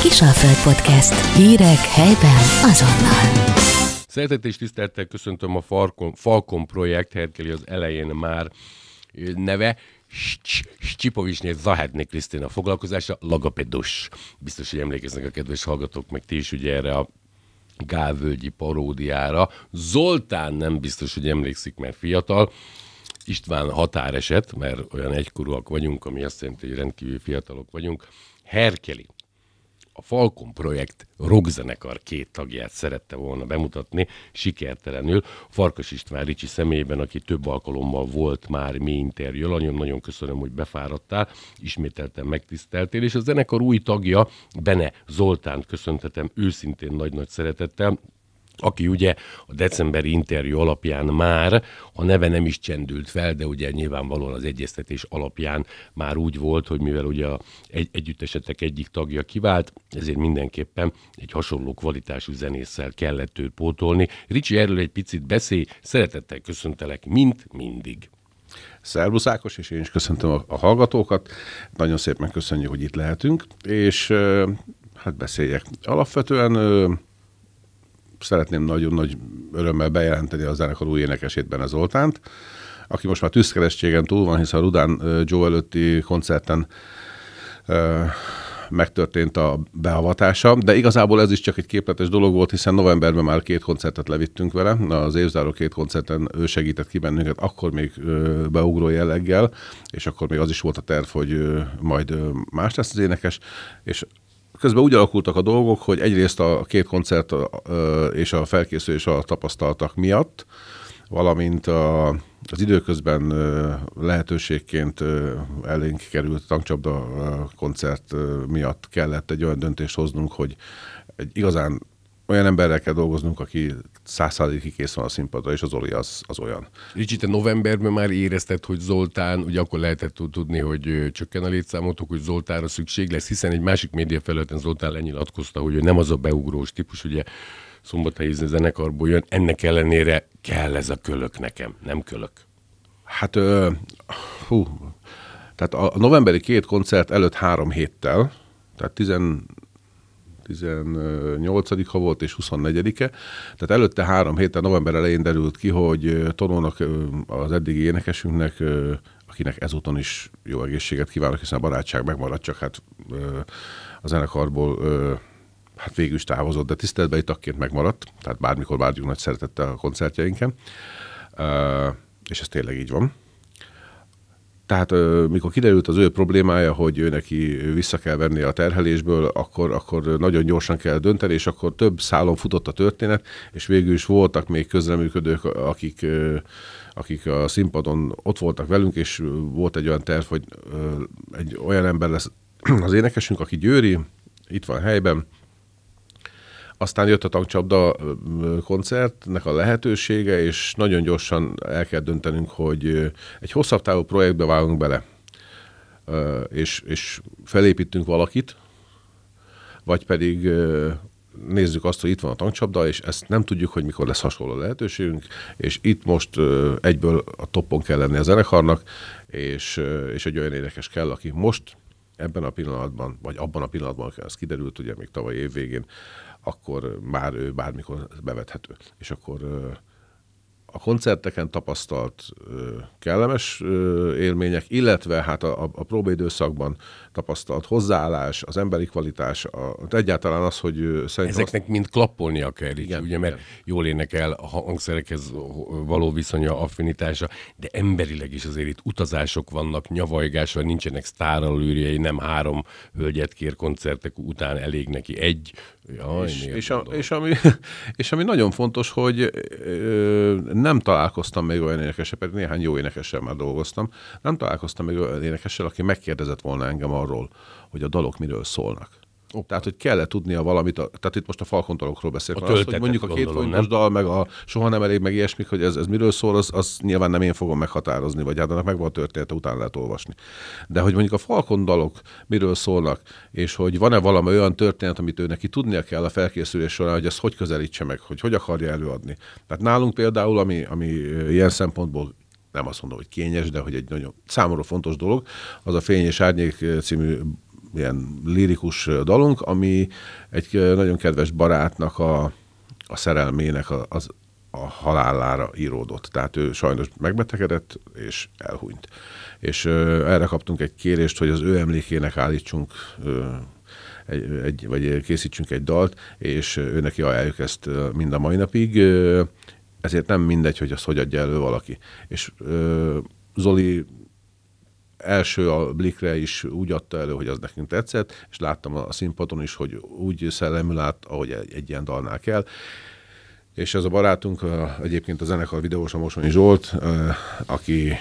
Kisalföld Podcast. Hírek helyben azonnal. Szeretett és tisztelettel köszöntöm a Falcon, Falcon projekt, Herkeli az elején már neve. Csipovicsnél Zahedné Krisztina foglalkozása, Lagapedus. Biztos, hogy emlékeznek a kedves hallgatók, meg ti is ugye erre a Gálvölgyi paródiára. Zoltán nem biztos, hogy emlékszik, mert fiatal. István határeset, mert olyan egykorúak vagyunk, ami azt jelenti, hogy rendkívül fiatalok vagyunk. Herkeli a Falcon projekt rockzenekar két tagját szerette volna bemutatni, sikertelenül Farkas István Ricsi személyében, aki több alkalommal volt már mi interjú alanyom, nagyon köszönöm, hogy befáradtál, ismételten megtiszteltél, és a zenekar új tagja, Bene Zoltánt köszöntetem őszintén nagy-nagy szeretettel, aki ugye a decemberi interjú alapján már, a neve nem is csendült fel, de ugye nyilvánvalóan az egyeztetés alapján már úgy volt, hogy mivel ugye a egy, együttesetek egyik tagja kivált, ezért mindenképpen egy hasonló kvalitású zenésszel kellett őt pótolni. Ricsi, erről egy picit beszélj, szeretettel köszöntelek, mint mindig. Szervusz Ákos, és én is köszöntöm a, a hallgatókat. Nagyon szépen köszönjük, hogy itt lehetünk, és hát beszéljek. Alapvetően szeretném nagyon nagy örömmel bejelenteni a zenekar új énekesét Bene Zoltánt, aki most már tűzkeresztségen túl van, hiszen a Rudán Joe előtti koncerten megtörtént a beavatása, de igazából ez is csak egy képletes dolog volt, hiszen novemberben már két koncertet levittünk vele, az évzáró két koncerten ő segített ki bennünket, akkor még beugró jelleggel, és akkor még az is volt a terv, hogy majd más lesz az énekes, és közben úgy alakultak a dolgok, hogy egyrészt a két koncert és a felkészülés a tapasztaltak miatt, valamint a, az időközben lehetőségként elénk került tankcsapda koncert miatt kellett egy olyan döntést hoznunk, hogy egy igazán olyan emberrel kell dolgoznunk, aki százszázalékig kész van a színpadra, és az Oli az, az olyan. Ricsi, te novemberben már érezted, hogy Zoltán, ugye akkor lehetett tudni, hogy csökken a létszámotok, hogy Zoltánra szükség lesz, hiszen egy másik média felületen Zoltán lenyilatkozta, hogy nem az a beugrós típus, ugye szombathelyi zenekarból jön, ennek ellenére kell ez a kölök nekem, nem kölök. Hát, ö, hú, tehát a novemberi két koncert előtt három héttel, tehát tizen. 18 ha volt, és 24-e. Tehát előtte három héten, november elején derült ki, hogy Tonónak, az eddigi énekesünknek akinek ezúton is jó egészséget kívánok, hiszen a barátság megmaradt, csak hát a zenekarból hát végül is távozott, de tiszteletbeli tagként megmaradt, tehát bármikor várjuk nagy szeretettel a koncertjeinken, és ez tényleg így van. Tehát mikor kiderült az ő problémája, hogy ő neki vissza kell venni a terhelésből, akkor, akkor nagyon gyorsan kell dönteni, és akkor több szálon futott a történet, és végül is voltak még közreműködők, akik, akik a színpadon ott voltak velünk, és volt egy olyan terv, hogy egy olyan ember lesz az énekesünk, aki győri, itt van helyben, aztán jött a tankcsapda koncertnek a lehetősége, és nagyon gyorsan el kell döntenünk, hogy egy hosszabb távú projektbe vágunk bele, és, és felépítünk valakit, vagy pedig nézzük azt, hogy itt van a tankcsapda, és ezt nem tudjuk, hogy mikor lesz hasonló lehetőségünk, és itt most egyből a toppon kell lenni a zenekarnak, és, és egy olyan énekes kell, aki most ebben a pillanatban, vagy abban a pillanatban, ez kiderült, ugye még tavaly évvégén, akkor már ő bármikor bevethető. És akkor a koncerteken tapasztalt kellemes élmények, illetve hát a, a próbaidőszakban tapasztalt hozzáállás, az emberi kvalitás, a, hát egyáltalán az, hogy szerintem... Ezeknek azt... mind klappolnia kell, igen, ugye, mert igen. jól énekel a hangszerekhez való viszonya, affinitása, de emberileg is azért itt utazások vannak, nyavajgás, vagy nincsenek sztáralőrjei, nem három hölgyet kér koncertek után elég neki egy. Jaj, és, és, a, és, ami, és ami nagyon fontos, hogy nem találkoztam még olyan énekessel, pedig néhány jó énekessel már dolgoztam, nem találkoztam még olyan énekessel, aki megkérdezett volna engem arról, hogy a dalok miről szólnak. Oh. Tehát, hogy kell -e tudnia valamit, a, tehát itt most a falkontalokról beszélünk. A azt, hogy mondjuk a két fontos dal, meg a soha nem elég, meg ilyesmik, hogy ez, ez miről szól, az, az nyilván nem én fogom meghatározni, vagy hát annak van a története, után lehet olvasni. De hogy mondjuk a falkondalok miről szólnak, és hogy van-e valami olyan történet, amit ő neki tudnia kell a felkészülés során, hogy ezt hogy közelítse meg, hogy hogy akarja előadni. Tehát nálunk például, ami, ami ilyen szempontból nem azt mondom, hogy kényes, de hogy egy nagyon számomra fontos dolog, az a Fény és Árnyék című ilyen lirikus dalunk, ami egy nagyon kedves barátnak a, a szerelmének a, az, a halálára íródott. Tehát ő sajnos megbetegedett, és elhunyt. És ö, erre kaptunk egy kérést, hogy az ő emlékének állítsunk ö, egy, egy, vagy készítsünk egy dalt, és ő neki ajánljuk ezt mind a mai napig, ezért nem mindegy, hogy azt hogy adja elő valaki. És ö, Zoli első a blikre is úgy adta elő, hogy az nekünk tetszett, és láttam a színpadon is, hogy úgy szellemül át, ahogy egy, egy ilyen dalnál kell és az a barátunk, a, egyébként a zenekar videós, a Mosonyi Zsolt, aki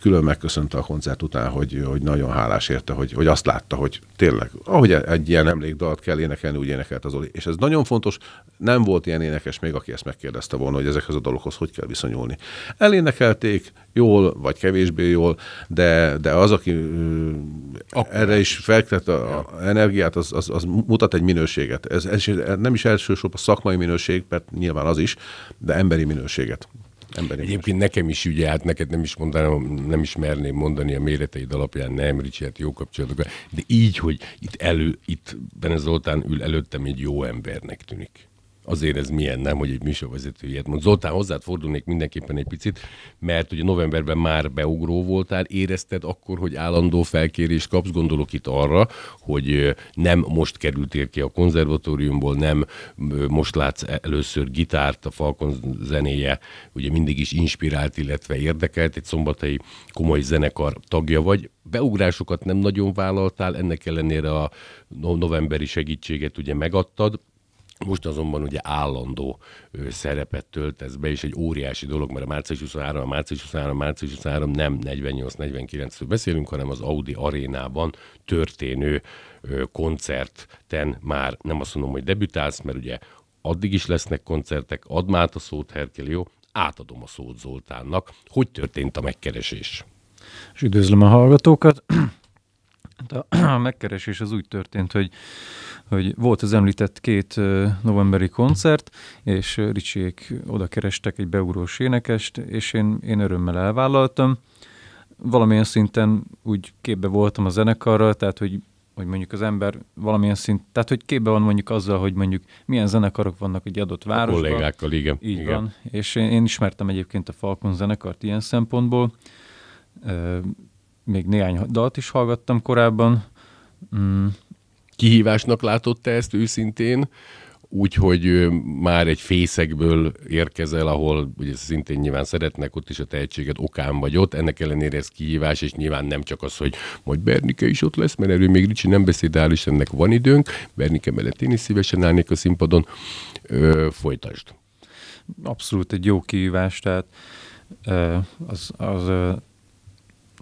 külön megköszönte a koncert után, hogy, hogy nagyon hálás érte, hogy, hogy azt látta, hogy tényleg, ahogy egy ilyen emlékdalt kell énekelni, úgy énekelt az Oli. És ez nagyon fontos, nem volt ilyen énekes még, aki ezt megkérdezte volna, hogy ezekhez a dalokhoz hogy kell viszonyulni. Elénekelték, jól, vagy kevésbé jól, de, de az, aki Akkor. erre is felkelt a, a energiát, az, az, az mutat egy minőséget. Ez, ez nem is elsősorban a szakmai minőség, mert nyilván az is, is, de emberi minőséget. Emberi Egyébként minőség. nekem is ugye, hát neked nem is mondanám, nem is merném mondani a méreteid alapján, nem, Ricsi, hát jó kapcsolatok, de így, hogy itt elő, itt Bene Zoltán ül előttem egy jó embernek tűnik azért ez milyen nem, hogy egy műsorvezető ilyet mond. Zoltán, hozzád fordulnék mindenképpen egy picit, mert ugye novemberben már beugró voltál, érezted akkor, hogy állandó felkérés kapsz, gondolok itt arra, hogy nem most kerültél ki a konzervatóriumból, nem most látsz e-, először gitárt, a Falcon zenéje ugye mindig is inspirált, illetve érdekelt, egy szombatai komoly zenekar tagja vagy. Beugrásokat nem nagyon vállaltál, ennek ellenére a novemberi segítséget ugye megadtad, most azonban ugye állandó szerepet tölt ez be, és egy óriási dolog, mert a március 23, a március 23, a március 23 nem 48-49-ről beszélünk, hanem az Audi arénában történő koncerten már nem azt mondom, hogy debütálsz, mert ugye addig is lesznek koncertek, add már a szót, Herkel, jó? Átadom a szót Zoltánnak. Hogy történt a megkeresés? És üdvözlöm a hallgatókat. Hát a megkeresés az úgy történt, hogy hogy volt az említett két novemberi koncert, és Ricsiék oda kerestek egy beugrós énekest, és én, én örömmel elvállaltam. Valamilyen szinten úgy képbe voltam a zenekarral, tehát hogy hogy mondjuk az ember valamilyen szint, tehát hogy képbe van mondjuk azzal, hogy mondjuk milyen zenekarok vannak egy adott városban. A kollégákkal, igen. Így igen. van, és én, én ismertem egyébként a Falcon zenekart ilyen szempontból, még néhány dalt is hallgattam korábban, mm kihívásnak látott ezt őszintén, úgyhogy már egy fészekből érkezel, ahol ugye szintén nyilván szeretnek ott is a tehetséget, okán vagy ott, ennek ellenére ez kihívás, és nyilván nem csak az, hogy majd Bernike is ott lesz, mert erről még Ricsi nem áll, és ennek van időnk, Bernike mellett én is szívesen állnék a színpadon, Ö, folytasd. Abszolút egy jó kihívás, tehát az, az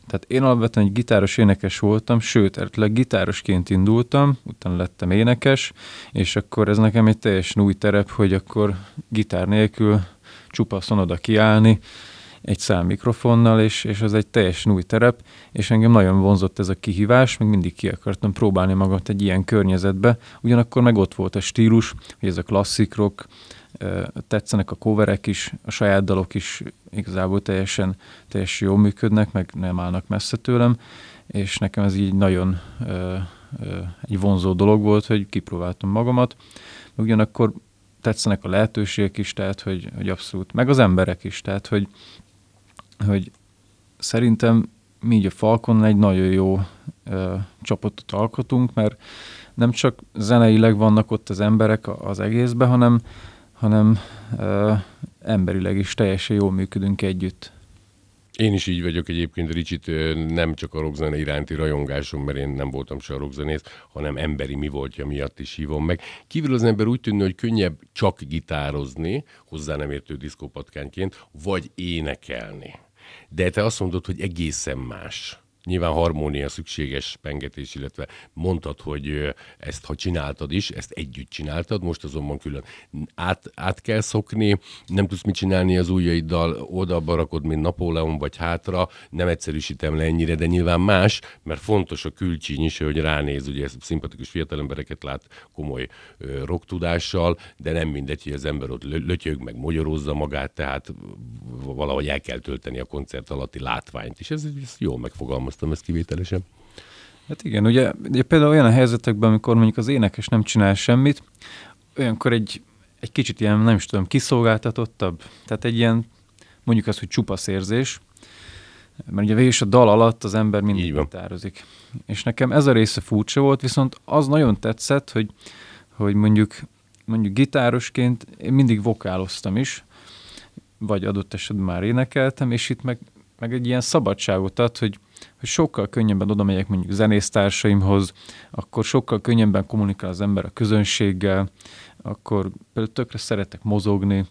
tehát én alapvetően egy gitáros énekes voltam, sőt, eredetileg hát gitárosként indultam, utána lettem énekes, és akkor ez nekem egy teljesen új terep, hogy akkor gitár nélkül csupaszon oda kiállni, egy szám mikrofonnal, és, és az egy teljesen új terep, és engem nagyon vonzott ez a kihívás, meg mindig ki akartam próbálni magamat egy ilyen környezetbe, ugyanakkor meg ott volt a stílus, hogy ez a klasszik rock, tetszenek a coverek is, a saját dalok is igazából teljesen, teljesen jól működnek, meg nem állnak messze tőlem, és nekem ez így nagyon ö, ö, egy vonzó dolog volt, hogy kipróbáltam magamat. Ugyanakkor tetszenek a lehetőségek is, tehát hogy, hogy abszolút, meg az emberek is, tehát hogy, hogy szerintem mi így a Falcon egy nagyon jó ö, csapatot alkotunk, mert nem csak zeneileg vannak ott az emberek az egészben, hanem hanem ö, emberileg is teljesen jól működünk együtt. Én is így vagyok egyébként, Ricsit nem csak a rockzene iránti rajongásom, mert én nem voltam se a rockzenész, hanem emberi mi voltja miatt is hívom meg. Kívül az ember úgy tűnne, hogy könnyebb csak gitározni, hozzá nem értő diszkópatkánként, vagy énekelni. De te azt mondod, hogy egészen más nyilván harmónia szükséges pengetés, illetve mondtad, hogy ezt ha csináltad is, ezt együtt csináltad, most azonban külön. Át, át kell szokni, nem tudsz mit csinálni az ujjaiddal, oda barakod, mint Napóleon vagy hátra, nem egyszerűsítem le ennyire, de nyilván más, mert fontos a külcsíny is, hogy ránéz, ugye szimpatikus embereket lát komoly ö, rocktudással, de nem mindegy, hogy az ember ott lötyög, meg magyarozza magát, tehát valahogy el kell tölteni a koncert alatti látványt, és ez, ez jól megfogalmaz választom ezt kivételesen. Hát igen, ugye, ugye például olyan a helyzetekben, amikor mondjuk az énekes nem csinál semmit, olyankor egy, egy kicsit ilyen, nem is tudom, kiszolgáltatottabb, tehát egy ilyen, mondjuk az, hogy csupasz érzés, mert ugye végül is a dal alatt az ember mindig gitározik. És nekem ez a része furcsa volt, viszont az nagyon tetszett, hogy, hogy mondjuk, mondjuk gitárosként én mindig vokáloztam is, vagy adott esetben már énekeltem, és itt meg, meg egy ilyen szabadságot ad, hogy hogy sokkal könnyebben oda megyek mondjuk zenésztársaimhoz, akkor sokkal könnyebben kommunikál az ember a közönséggel, akkor például tökre szeretek mozogni,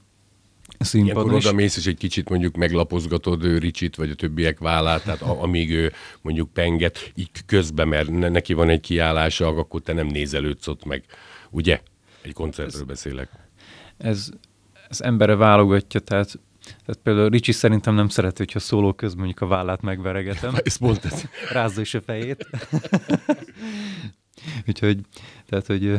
színpadon. Ilyenkor is. oda mész, és egy kicsit mondjuk meglapozgatod ő Ricsit, vagy a többiek vállát, tehát amíg ő mondjuk penget, így közben, mert neki van egy kiállása, akkor te nem nézelődsz ott meg. Ugye? Egy koncertről ez, beszélek. Ez, ez embere válogatja, tehát tehát például Ricsi szerintem nem szereti, hogyha szóló közben mondjuk a vállát megveregetem. volt ez. Rázza is a fejét. Úgyhogy, tehát, hogy,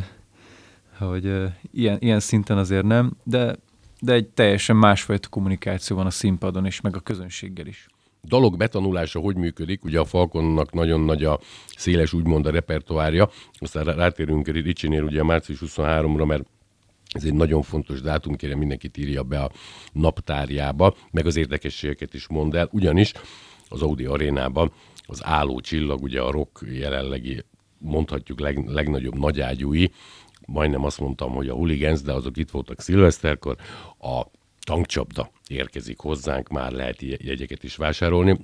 hogy ilyen, ilyen szinten azért nem, de, de egy teljesen másfajta kommunikáció van a színpadon és meg a közönséggel is dalok betanulása hogy működik? Ugye a Falkonnak nagyon nagy a széles úgymond a repertoárja, aztán rátérünk Ricsinél ugye március 23-ra, mert ez egy nagyon fontos dátum, kérem mindenkit írja be a naptárjába, meg az érdekességeket is mond el, ugyanis az Audi arénában az álló csillag, ugye a rock jelenlegi, mondhatjuk leg, legnagyobb nagyágyúi, majdnem azt mondtam, hogy a huligánz, de azok itt voltak szilveszterkor, a tankcsapda érkezik hozzánk, már lehet jegyeket is vásárolni.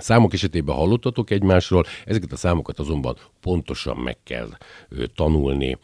Számok esetében hallottatok egymásról, ezeket a számokat azonban pontosan meg kell ő, tanulni,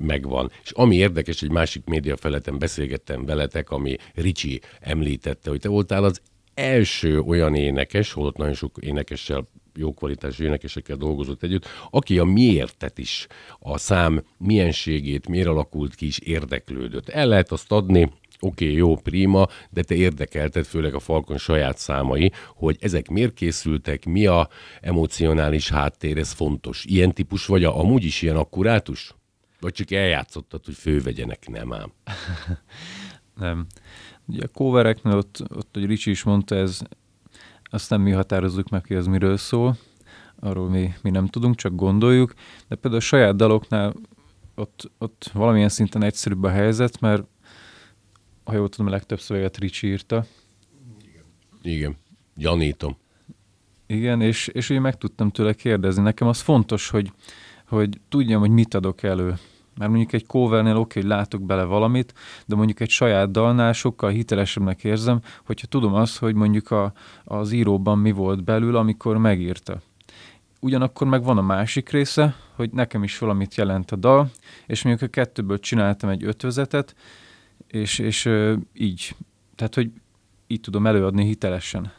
megvan. És ami érdekes, egy másik média feleten beszélgettem veletek, ami Ricsi említette, hogy te voltál az első olyan énekes, holott nagyon sok énekessel jó kvalitású énekesekkel dolgozott együtt, aki a miértet is, a szám mienségét, miért alakult ki is érdeklődött. El lehet azt adni, oké, okay, jó, prima, de te érdekelted, főleg a Falcon saját számai, hogy ezek miért készültek, mi a emocionális háttér, ez fontos. Ilyen típus vagy a, amúgy is ilyen akkurátus? Vagy csak eljátszottad, hogy fővegyenek, nem ám? nem. Ugye a kóvereknél ott, ott, hogy Ricsi is mondta, ez, azt nem mi határozzuk meg, hogy ez miről szól, arról mi, mi nem tudunk, csak gondoljuk, de például a saját daloknál ott, ott valamilyen szinten egyszerűbb a helyzet, mert ha jól tudom, a legtöbb szöveget Ricsi írta. Igen. Igen, gyanítom. Igen, és, és én meg tudtam tőle kérdezni. Nekem az fontos, hogy, hogy tudjam, hogy mit adok elő. Mert mondjuk egy covernél oké, hogy látok bele valamit, de mondjuk egy saját dalnál sokkal hitelesebbnek érzem, hogyha tudom azt, hogy mondjuk a, az íróban mi volt belül, amikor megírta. Ugyanakkor meg van a másik része, hogy nekem is valamit jelent a dal, és mondjuk a kettőből csináltam egy ötvözetet, és, és így, tehát hogy így tudom előadni hitelesen.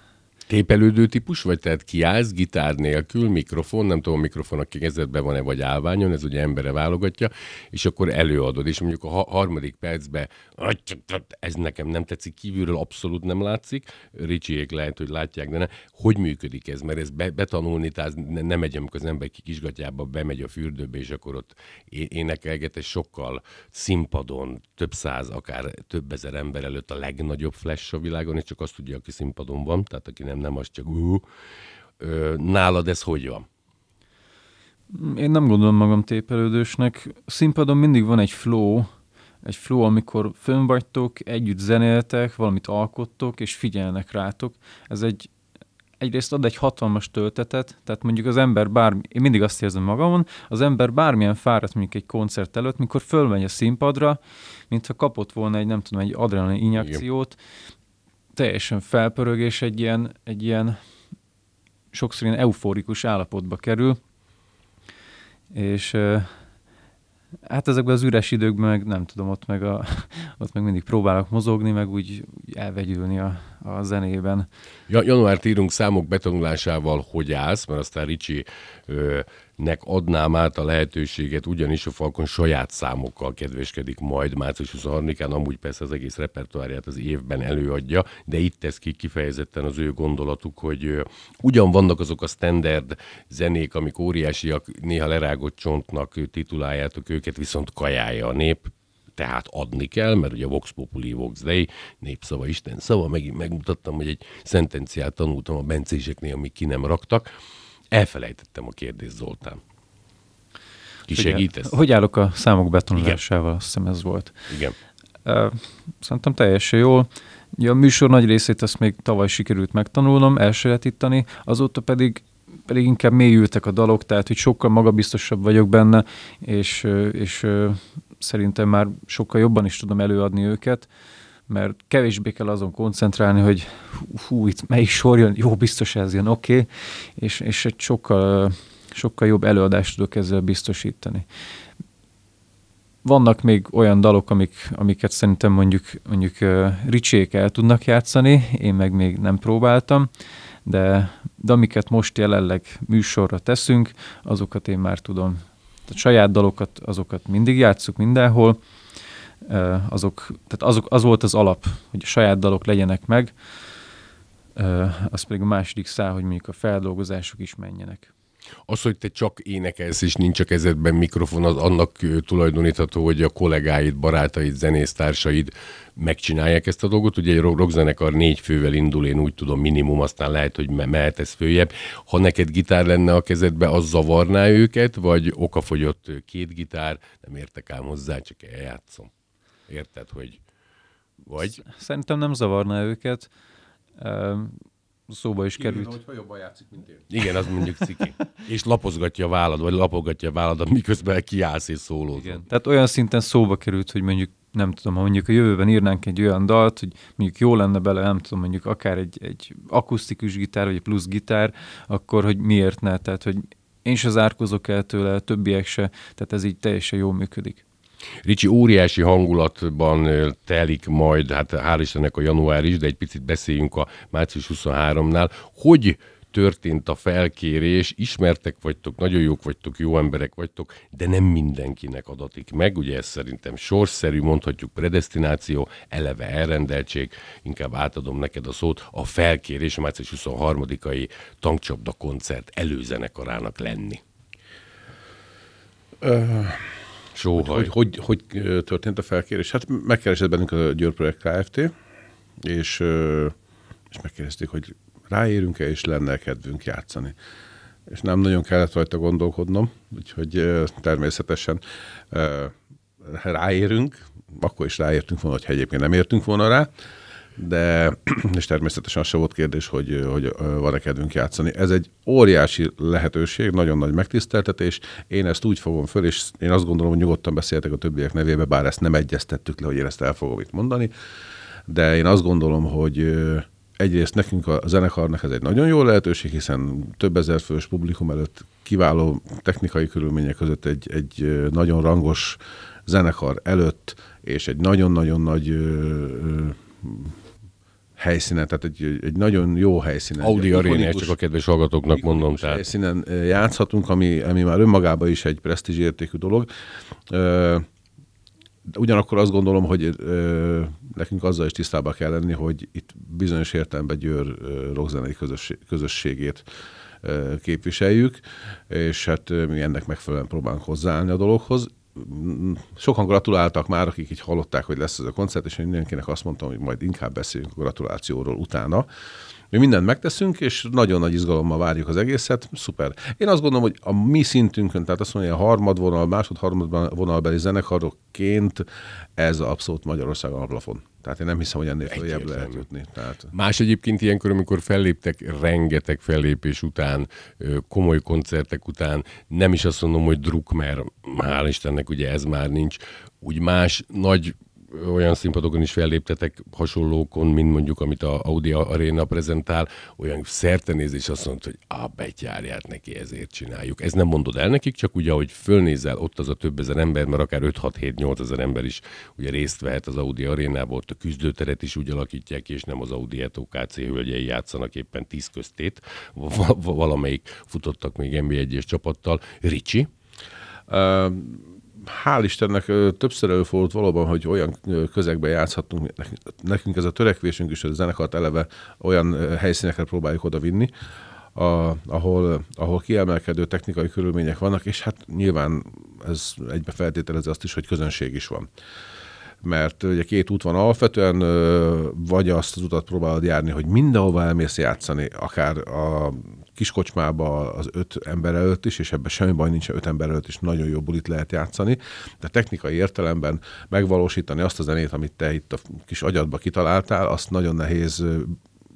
Tépelődő típus vagy? Tehát kiállsz gitár nélkül, mikrofon, nem tudom, a mikrofon a kezedben van-e, vagy állványon, ez ugye embere válogatja, és akkor előadod, és mondjuk a harmadik percben ez nekem nem tetszik, kívülről abszolút nem látszik, Ricsiék lehet, hogy látják, de ne. Hogy működik ez? Mert ez be, betanulni, tehát ne, nem megy, amikor az ember kikisgatjába bemegy a fürdőbe, és akkor ott énekelget, és sokkal színpadon több száz, akár több ezer ember előtt a legnagyobb flash a világon, és csak azt tudja, aki színpadon van, tehát aki nem nem, nem, az csak ú. Nálad ez hogy van? Én nem gondolom magam tépelődősnek. Színpadon mindig van egy flow, egy flow, amikor fönn vagytok, együtt zenéltek, valamit alkottok, és figyelnek rátok. Ez egy, egyrészt ad egy hatalmas töltetet, tehát mondjuk az ember bármi, én mindig azt érzem magamon, az ember bármilyen fáradt mondjuk egy koncert előtt, mikor fölmegy a színpadra, mintha kapott volna egy, nem tudom, egy adrenalin injekciót, Igen teljesen felpörög, és egy ilyen, egy ilyen sokszor ilyen euforikus állapotba kerül, és hát ezekben az üres időkben meg nem tudom, ott meg, a, ott meg mindig próbálok mozogni, meg úgy elvegyülni a, a zenében. Ja, januárt írunk számok betanulásával, hogy állsz, mert aztán Ricsi ö, nek adnám át a lehetőséget, ugyanis a Falkon saját számokkal kedveskedik majd március 23-án, amúgy persze az egész repertoárját az évben előadja, de itt tesz ki kifejezetten az ő gondolatuk, hogy ugyan vannak azok a standard zenék, amik óriásiak, néha lerágott csontnak tituláljátok őket, viszont kajája a nép, tehát adni kell, mert ugye Vox Populi, Vox Dei, népszava, Isten szava, megint megmutattam, hogy egy szentenciát tanultam a bencéseknél, amik ki nem raktak, Elfelejtettem a kérdést, Zoltán. Ki segítesz? Hogy állok a számok betonozásával, azt hiszem ez volt. Igen. Szerintem teljesen jól. Ja, a műsor nagy részét ezt még tavaly sikerült megtanulnom, elsajátítani, azóta pedig pedig inkább mélyültek a dalok, tehát hogy sokkal magabiztosabb vagyok benne, és, és szerintem már sokkal jobban is tudom előadni őket mert kevésbé kell azon koncentrálni, hogy hú, itt melyik sor jön, jó, biztos ez jön, oké, okay, és, és egy sokkal, sokkal jobb előadást tudok ezzel biztosítani. Vannak még olyan dalok, amik, amiket szerintem mondjuk, mondjuk ricsék el tudnak játszani, én meg még nem próbáltam, de, de amiket most jelenleg műsorra teszünk, azokat én már tudom. Tehát saját dalokat, azokat mindig játszuk mindenhol, azok, tehát azok, az volt az alap, hogy a saját dalok legyenek meg, az pedig a második szá, hogy mondjuk a feldolgozások is menjenek. Az, hogy te csak énekelsz, és nincs a kezedben mikrofon, az annak tulajdonítható, hogy a kollégáid, barátaid, zenésztársaid megcsinálják ezt a dolgot. Ugye egy rockzenekar négy fővel indul, én úgy tudom, minimum, aztán lehet, hogy mehet ez följebb. Ha neked gitár lenne a kezedbe, az zavarná őket, vagy okafogyott két gitár, nem értek ám hozzá, csak eljátszom. Érted, hogy vagy? Szerintem nem zavarná őket. Szóba is Kívül, került. hogyha jobban játszik, mint én. Igen, az mondjuk ciki. és lapozgatja a vállad, vagy lapogatja a vállad, miközben kiállsz és szólod. Igen. Tehát olyan szinten szóba került, hogy mondjuk nem tudom, ha mondjuk a jövőben írnánk egy olyan dalt, hogy mondjuk jó lenne bele, nem tudom, mondjuk akár egy, egy akusztikus gitár, vagy egy plusz gitár, akkor hogy miért ne? Tehát, hogy én se zárkozok el tőle, többiek se, tehát ez így teljesen jól működik. Ricsi, óriási hangulatban telik majd, hát hál' Istennek a január is, de egy picit beszéljünk a március 23-nál. Hogy történt a felkérés, ismertek vagytok, nagyon jók vagytok, jó emberek vagytok, de nem mindenkinek adatik meg, ugye ez szerintem sorszerű, mondhatjuk predestináció, eleve elrendeltség, inkább átadom neked a szót, a felkérés a március 23-ai tankcsapda koncert előzenekarának lenni. Sóhaj. Hogy, hogy, hogy, hogy történt a felkérés? Hát megkeresett bennünk a Győr Projekt Kft., és, és megkérdezték, hogy ráérünk-e, és lenne kedvünk játszani. És nem nagyon kellett rajta gondolkodnom, úgyhogy természetesen ráérünk, akkor is ráértünk volna, hogy egyébként nem értünk volna rá, de és természetesen se volt kérdés, hogy, hogy van-e kedvünk játszani. Ez egy óriási lehetőség, nagyon nagy megtiszteltetés. Én ezt úgy fogom föl, és én azt gondolom, hogy nyugodtan beszéltek a többiek nevébe, bár ezt nem egyeztettük le, hogy én ezt el fogom itt mondani. De én azt gondolom, hogy egyrészt nekünk a zenekarnak ez egy nagyon jó lehetőség, hiszen több ezer fős publikum előtt kiváló technikai körülmények között egy, egy nagyon rangos zenekar előtt, és egy nagyon-nagyon nagy helyszínen, tehát egy, egy nagyon jó helyszínen. Audi Arena, csak a kedves hallgatóknak mondom. Tehát. Helyszínen eh, játszhatunk, ami, ami már önmagában is egy értékű dolog. De eh, ugyanakkor azt gondolom, hogy ö, eh, nekünk azzal is tisztában kell lenni, hogy itt bizonyos értelemben Győr rockzenei közösség, közösségét képviseljük, és hát mi ennek megfelelően próbálunk hozzáállni a dologhoz sokan gratuláltak már, akik így hallották, hogy lesz ez a koncert, és én mindenkinek azt mondtam, hogy majd inkább beszéljünk a gratulációról utána. Mi mindent megteszünk, és nagyon nagy izgalommal várjuk az egészet, szuper. Én azt gondolom, hogy a mi szintünkön, tehát azt mondja, a harmadvonal, másod-harmadvonalbeli zenekarokként ez abszolút Magyarországon a plafon. Tehát én nem hiszem, hogy ennél följebb lehet jutni. Tehát... Más egyébként ilyenkor, amikor felléptek rengeteg fellépés után, komoly koncertek után, nem is azt mondom, hogy druk, mert hál' Istennek ugye ez már nincs, úgy más nagy olyan színpadokon is felléptetek hasonlókon, mint mondjuk, amit a Audi Arena prezentál, olyan szertenézés azt mondta, hogy a betyárját neki, ezért csináljuk. Ez nem mondod el nekik, csak ugye, hogy fölnézel ott az a több ezer ember, mert akár 5-6-7-8 ezer ember is ugye részt vehet az Audi Arénából, ott a küzdőteret is úgy alakítják és nem az Audi ETOKC hölgyei játszanak éppen tíz köztét, valamelyik futottak még NBA 1 es csapattal. Ricsi? hál' Istennek többször előfordult valóban, hogy olyan közegben játszhatunk, nekünk ez a törekvésünk is, hogy a zenekart eleve olyan helyszínekre próbáljuk odavinni, a, ahol, ahol kiemelkedő technikai körülmények vannak, és hát nyilván ez egybe feltételezi azt is, hogy közönség is van. Mert ugye két út van alapvetően, vagy azt az utat próbálod járni, hogy mindenhova elmész játszani, akár a Kiskocsmába az öt ember előtt is, és ebben semmi baj nincs, öt ember előtt is nagyon jó bulit lehet játszani, de technikai értelemben megvalósítani azt a zenét, amit te itt a kis agyadba kitaláltál, azt nagyon nehéz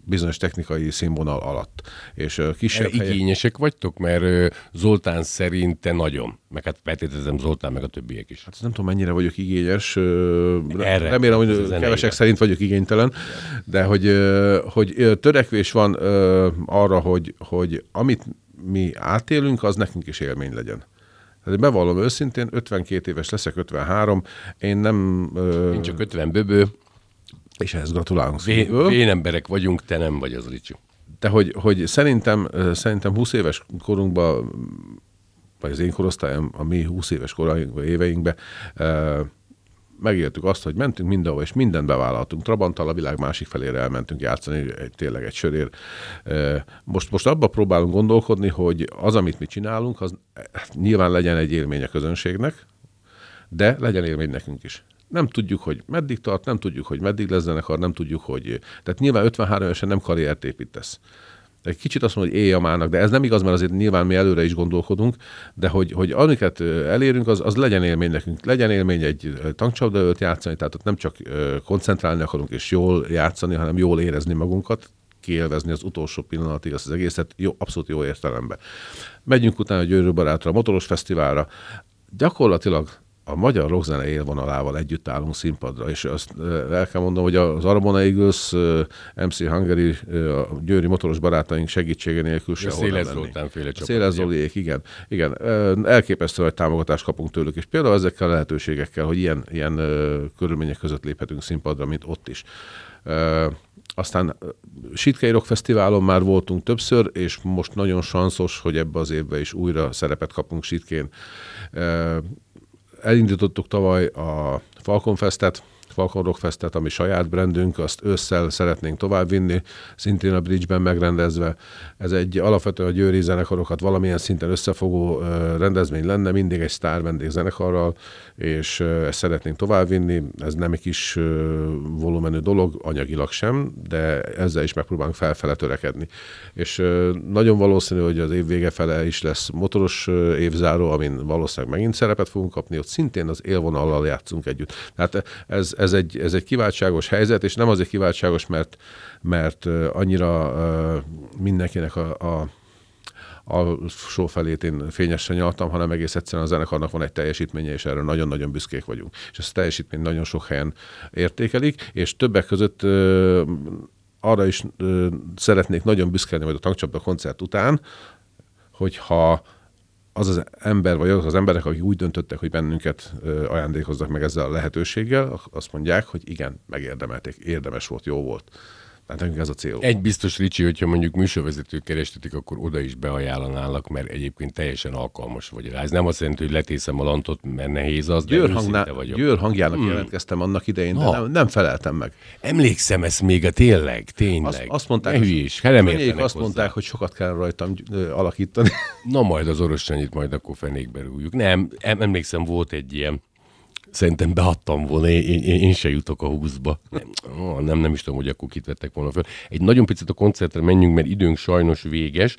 bizonyos technikai színvonal alatt. És kisebb helyek... Igényesek vagytok? Mert Zoltán szerint te nagyon. Meg hát feltételezem Zoltán, meg a többiek is. Hát nem tudom, mennyire vagyok igényes. Erre. Remélem, hogy kevesek zenére. szerint vagyok igénytelen. De hogy, hogy törekvés van arra, hogy, hogy amit mi átélünk, az nekünk is élmény legyen. Tehát bevallom őszintén, 52 éves leszek, 53, én nem... Én csak 50 böbő és ehhez gratulálunk. Én emberek vagyunk, te nem vagy az Ricsi. De hogy, hogy szerintem, szerintem 20 éves korunkban, vagy az én korosztályom, a mi 20 éves korainkban, éveinkben megéltük azt, hogy mentünk mindenhova, és mindent bevállaltunk. Trabanttal a világ másik felére elmentünk játszani, egy, tényleg egy sörér. Most, most abba próbálunk gondolkodni, hogy az, amit mi csinálunk, az hát nyilván legyen egy élmény a közönségnek, de legyen élmény nekünk is nem tudjuk, hogy meddig tart, nem tudjuk, hogy meddig lesz zenekar, nem tudjuk, hogy... Tehát nyilván 53 évesen nem karriert építesz. Egy kicsit azt mondom, hogy éj a mának, de ez nem igaz, mert azért nyilván mi előre is gondolkodunk, de hogy, hogy amiket elérünk, az, az legyen élmény nekünk. Legyen élmény egy tankcsapdaölt játszani, tehát ott nem csak koncentrálni akarunk és jól játszani, hanem jól érezni magunkat, kiélvezni az utolsó pillanatig azt az egészet, jó, abszolút jó értelemben. Megyünk utána a Győrű barátra, a motoros fesztiválra, gyakorlatilag a magyar rockzene élvonalával együtt állunk színpadra, és azt el kell mondanom, hogy az Armona Eagles, MC Hungary, a győri motoros barátaink segítsége nélkül sehol Széles nem Zoltán igen. igen. Elképesztő, hogy támogatást kapunk tőlük, és például ezekkel a lehetőségekkel, hogy ilyen, ilyen körülmények között léphetünk színpadra, mint ott is. Aztán Sitkei Rock Fesztiválon már voltunk többször, és most nagyon szanszos, hogy ebbe az évbe is újra szerepet kapunk Sitkén elindítottuk tavaly a Falcon Festet, Falcon ami saját brandünk, azt ősszel szeretnénk továbbvinni, szintén a Bridge-ben megrendezve. Ez egy alapvetően a győri zenekarokat valamilyen szinten összefogó rendezvény lenne, mindig egy sztár zenekarral, és ezt szeretnénk továbbvinni. Ez nem egy kis volumenű dolog, anyagilag sem, de ezzel is megpróbálunk felfele törekedni. És nagyon valószínű, hogy az év vége fele is lesz motoros évzáró, amin valószínűleg megint szerepet fogunk kapni, ott szintén az élvonallal játszunk együtt. Tehát ez, ez ez egy, ez egy kiváltságos helyzet, és nem azért kiváltságos, mert, mert annyira mindenkinek a, a alsó felét én fényesen nyaltam, hanem egész egyszerűen a zenekarnak van egy teljesítménye, és erre nagyon-nagyon büszkék vagyunk. És ezt a teljesítményt nagyon sok helyen értékelik, és többek között ö, arra is ö, szeretnék nagyon büszkelni majd a tankcsapda koncert után, hogyha az az ember, vagy azok az emberek, akik úgy döntöttek, hogy bennünket ajándékoznak meg ezzel a lehetőséggel, azt mondják, hogy igen, megérdemelték, érdemes volt, jó volt. Tehát nekünk ez a cél. Egy biztos, Ricsi, hogyha mondjuk műsorvezetőt kerestetik, akkor oda is beajánlanálak, mert egyébként teljesen alkalmas vagy rá. Ez nem azt jelenti, hogy letészem a lantot, mert nehéz az, Győr, hangnál, vagyok. Győr hangjának hmm. jelentkeztem annak idején, de nem, nem, feleltem meg. Emlékszem ezt még a tényleg, tényleg. Azt, azt mondták, ne hülyés, hát nem azt hozzá. mondták, hogy sokat kell rajtam ö, alakítani. Na majd az oroszsanyit majd akkor fenékbe rúgjuk. Nem, emlékszem, volt egy ilyen Szerintem beadtam volna, én, én, én se jutok a húzba. Nem, nem, nem is tudom, hogy akkor kit vettek volna föl. Egy nagyon picit a koncertre menjünk, mert időnk sajnos véges.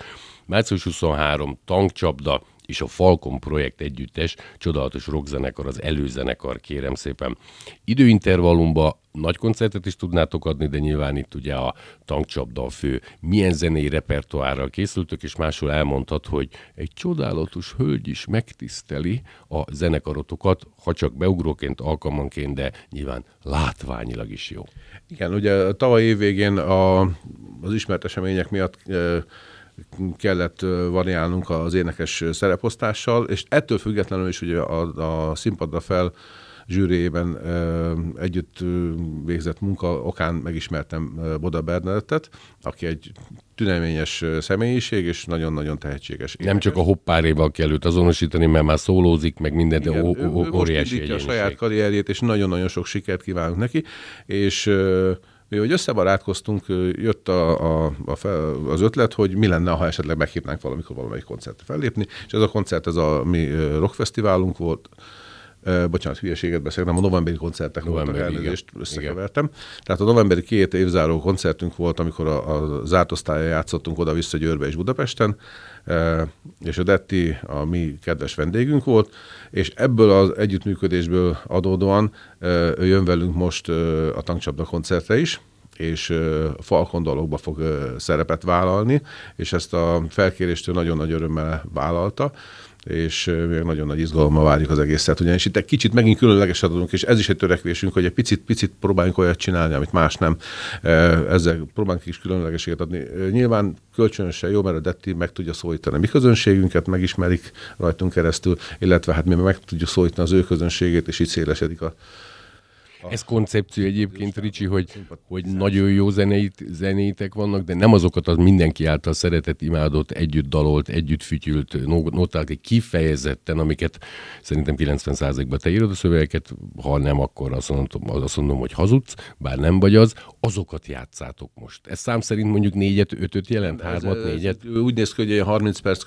Március 23, tankcsapda, és a Falcon projekt együttes csodálatos rockzenekar, az előzenekar, kérem szépen. Időintervallumba nagy koncertet is tudnátok adni, de nyilván itt ugye a tankcsapda a fő. Milyen zenei repertoárral készültök, és máshol elmondhat, hogy egy csodálatos hölgy is megtiszteli a zenekarotokat, ha csak beugróként, alkalmanként, de nyilván látványilag is jó. Igen, ugye tavaly évvégén a, az ismert események miatt e, kellett variálnunk az énekes szereposztással, és ettől függetlenül is ugye a, a színpadra fel zsűriében együtt végzett munka okán megismertem Boda Bernadettet, aki egy tüneményes személyiség, és nagyon-nagyon tehetséges. Nem csak a hoppáréval kell őt azonosítani, mert már szólózik, meg minden, de óriási most a saját karrierjét, és nagyon-nagyon sok sikert kívánunk neki, és mi hogy összebarátkoztunk, jött a, a, a fe, az ötlet, hogy mi lenne, ha esetleg meghívnánk valamikor valamelyik koncertre fellépni, és ez a koncert, ez a mi rockfesztiválunk volt, Uh, bocsánat, hülyeséget beszélek, nem a novemberi koncertek novemberi, voltak elnézést, igen. összekevertem. Igen. Tehát a novemberi két évzáró koncertünk volt, amikor a, a zárt osztálya játszottunk oda-vissza Győrbe és Budapesten, uh, és a Detti a mi kedves vendégünk volt, és ebből az együttműködésből adódóan uh, ő jön velünk most a tankcsapda koncertre is, és Falkon dalokba fog szerepet vállalni, és ezt a felkérést ő nagyon nagy örömmel vállalta és nagyon nagy izgalommal várjuk az egészet, ugyanis itt egy kicsit megint különlegeset adunk, és ez is egy törekvésünk, hogy egy picit, picit próbáljunk olyat csinálni, amit más nem. Ezzel próbálunk is különlegeséget adni. Nyilván kölcsönösen jó, mert a Detti meg tudja szólítani a mi közönségünket, megismerik rajtunk keresztül, illetve hát mi meg tudjuk szólítani az ő közönségét, és így szélesedik a Ah. Ez koncepció egyébként, Ricsi, hogy, hogy nagyon jó zeneit, zenétek vannak, de nem azokat az mindenki által szeretett, imádott, együtt dalolt, együtt fütyült notákat, kifejezetten, amiket szerintem 90%-ban te írod a szövegeket, ha nem, akkor azt mondom, azt mondom, hogy hazudsz, bár nem vagy az, azokat játszátok most. Ez szám szerint mondjuk négyet, ötöt jelent, hármat, négyet? Úgy néz ki, hogy egy 30 perc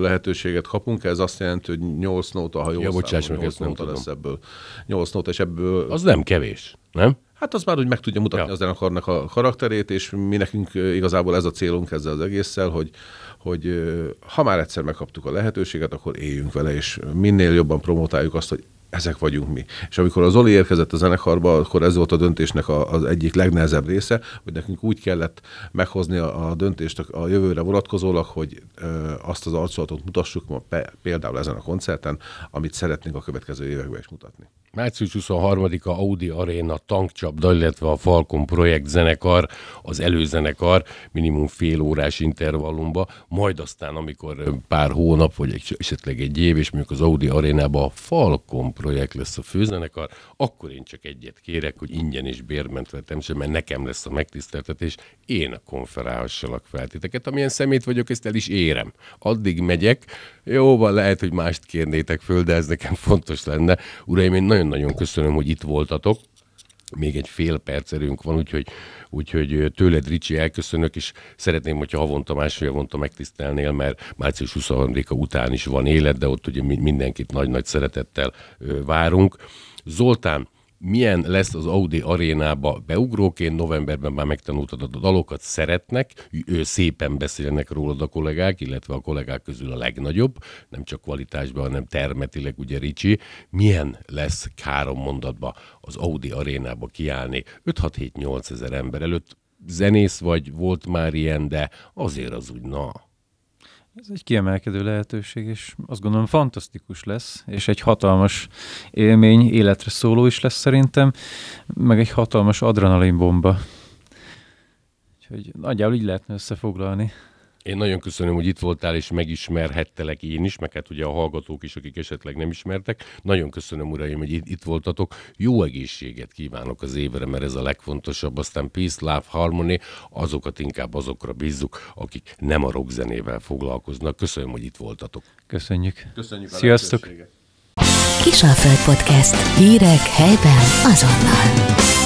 lehetőséget kapunk, ez azt jelenti, hogy 8 nóta, ha jól ja, számom, 8 nóta lesz ebből. 8 nóta, és ebből... Az nem kevés, nem? Hát az már úgy meg tudja mutatni ja. az zenekarnak a karakterét, és mi nekünk igazából ez a célunk ezzel az egésszel, hogy, hogy ha már egyszer megkaptuk a lehetőséget, akkor éljünk vele, és minél jobban promotáljuk azt, hogy ezek vagyunk mi. És amikor az Oli érkezett a zenekarba, akkor ez volt a döntésnek a, az egyik legnehezebb része, hogy nekünk úgy kellett meghozni a, a döntést a jövőre vonatkozólag, hogy ö, azt az arculatot mutassuk ma pe, például ezen a koncerten, amit szeretnénk a következő években is mutatni. Március 23-a Audi Arena tankcsapda, illetve a Falcon Projekt zenekar, az előzenekar minimum fél órás intervallumba, majd aztán, amikor pár hónap, vagy esetleg egy év, és mondjuk az Audi Arénába a Falcon projekt lesz a főzenekar, akkor én csak egyet kérek, hogy ingyen is bérmentve temsem, mert nekem lesz a megtiszteltetés, én konferálhassalak fel titeket. Amilyen szemét vagyok, ezt el is érem. Addig megyek, jóval lehet, hogy mást kérnétek föl, de ez nekem fontos lenne. Uraim, én nagyon-nagyon köszönöm, hogy itt voltatok még egy fél percerünk van, úgyhogy, úgyhogy tőled, Ricsi, elköszönök, és szeretném, hogyha havonta, másfél havonta megtisztelnél, mert március 23-a után is van élet, de ott ugye mindenkit nagy-nagy szeretettel várunk. Zoltán, milyen lesz az Audi arénába beugróként, novemberben már megtanultad a dalokat, szeretnek, ő szépen beszélnek rólad a kollégák, illetve a kollégák közül a legnagyobb, nem csak kvalitásban, hanem termetileg, ugye Ricsi, milyen lesz három mondatba az Audi arénába kiállni 5-6-7-8 ezer ember előtt, zenész vagy, volt már ilyen, de azért az úgy na. Ez egy kiemelkedő lehetőség, és azt gondolom fantasztikus lesz, és egy hatalmas élmény, életre szóló is lesz szerintem, meg egy hatalmas adrenalinbomba. Úgyhogy nagyjából így lehetne összefoglalni. Én nagyon köszönöm, hogy itt voltál, és megismerhettelek én is, meg hát ugye a hallgatók is, akik esetleg nem ismertek. Nagyon köszönöm, uraim, hogy itt voltatok. Jó egészséget kívánok az évre, mert ez a legfontosabb. Aztán Peace, Love, Harmony, azokat inkább azokra bízzuk, akik nem a rockzenével foglalkoznak. Köszönöm, hogy itt voltatok. Köszönjük. Köszönjük a Sziasztok. Kisalföld Podcast. Hírek helyben azonnal.